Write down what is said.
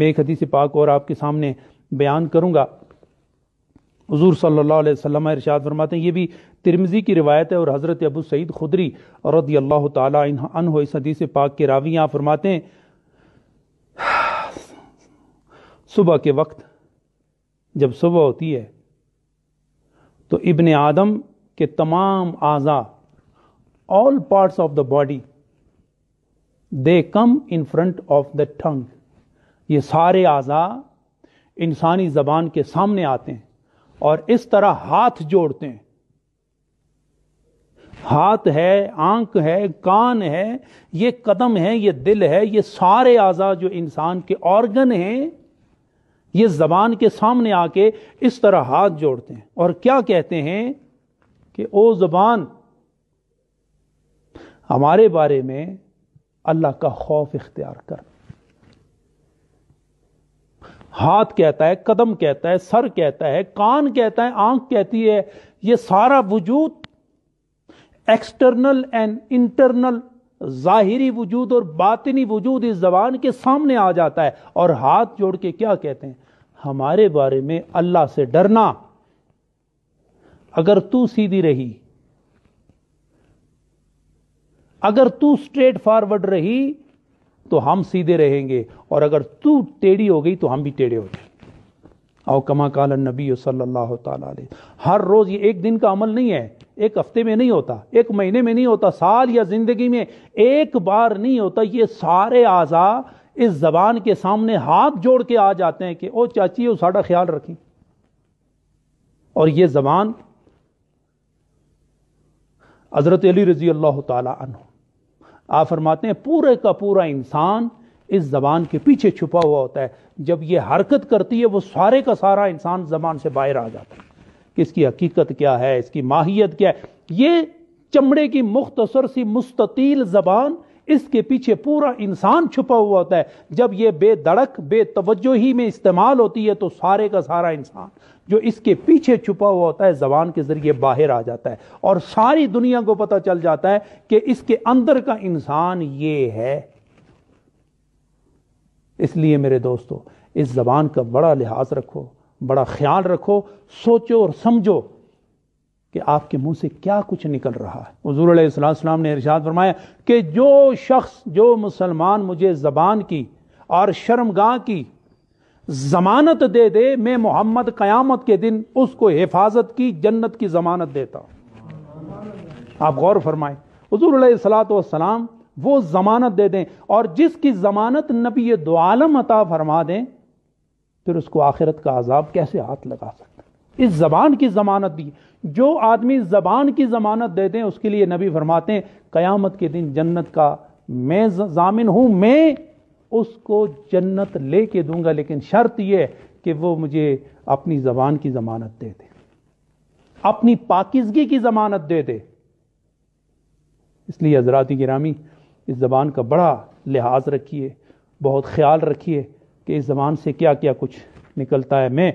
मैं एक हदीस पाक और आपके सामने बयान करूँगा हजूर सल्ला वसम इरशाद फरमाते हैं ये भी तिरमजी की रिवायत है और हज़रत अबू सईद खुदरी रदी अल्लाह तन इस हदीस पाक के रावी यहाँ फरमाते हैं सुबह के वक्त जब सुबह होती है तो इबन आदम के तमाम आज़ा all parts of the body they come in front of the tongue ये सारे आज़ा इंसानी ज़बान के सामने आते हैं और इस तरह हाथ जोड़ते हैं हाथ है आंख है कान है ये कदम है ये दिल है ये सारे आज़ा जो इंसान के ऑर्गन हैं ये जबान के सामने आके इस तरह हाथ जोड़ते हैं और क्या कहते हैं कि ओ जबान हमारे बारे में अल्लाह का खौफ इख्तियार करना हाथ कहता है कदम कहता है सर कहता है कान कहता है आंख कहती है ये सारा वजूद एक्सटर्नल एंड इंटरनल जाहिरी वजूद और बातनी वजूद इस जबान के सामने आ जाता है और हाथ जोड़ के क्या कहते हैं हमारे बारे में अल्लाह से डरना अगर तू सीधी रही अगर तू स्ट्रेट फॉरवर्ड रही तो हम सीधे रहेंगे और अगर तू टेढ़ी हो गई तो हम भी टेढ़े हो जाए और कमा काल नबी सल्लल्लाहु अलैहि हर रोज़ ये एक दिन का अमल नहीं है एक हफ्ते में नहीं होता एक महीने में नहीं होता साल या ज़िंदगी में एक बार नहीं होता ये सारे आज़ा इस जबान के सामने हाथ जोड़ के आ जाते हैं कि ओ चाची ओ साडा ख्याल रखें और ये जबान हज़रत अली रजी अल्लाह तन आप फरमाते हैं पूरे का पूरा इंसान इस जबान के पीछे छुपा हुआ होता है जब ये हरकत करती है वो सारे का सारा इंसान जबान से बाहर आ जाता है कि इसकी हकीकत क्या है इसकी माहियत क्या है ये चमड़े की मुख्तसर सी मुस्ततील जबान इसके पीछे पूरा इंसान छुपा हुआ होता है जब ये बेदड़क बेतवजो ही में इस्तेमाल होती है तो सारे का सारा इंसान जो इसके पीछे छुपा हुआ होता है जबान के जरिए बाहर आ जाता है और सारी दुनिया को पता चल जाता है कि इसके अंदर का इंसान ये है इसलिए मेरे दोस्तों इस जबान का बड़ा लिहाज रखो बड़ा ख्याल रखो सोचो और समझो कि आपके मुंह से क्या कुछ निकल रहा है हजूर अलैहिस्सलाम ने इर्शाद फरमाया कि जो शख्स जो मुसलमान मुझे ज़बान की और शर्मगा की जमानत दे दे मैं मोहम्मद क़यामत के दिन उसको हिफाजत की जन्नत की जमानत देता हूं आप गौर फरमाएं हजूर सलाम वो जमानत दे दें और जिसकी जमानत नबी दो आलम अता फरमा दें फिर उसको आखिरत का आज़ाब कैसे हाथ लगा सकते इस जबान की जमानत दी जो आदमी जबान की जमानत देते हैं उसके लिए नबी फरमाते हैं कयामत के दिन जन्नत का मैं जामिन हूं मैं उसको जन्नत लेके दूंगा लेकिन शर्त यह कि वो मुझे अपनी जबान की जमानत दे दे अपनी पाकिजगी की जमानत दे दे इसलिए हजराती गिरामी इस जबान का बड़ा लिहाज रखिए बहुत ख्याल रखिए कि इस जबान से क्या क्या कुछ निकलता है मैं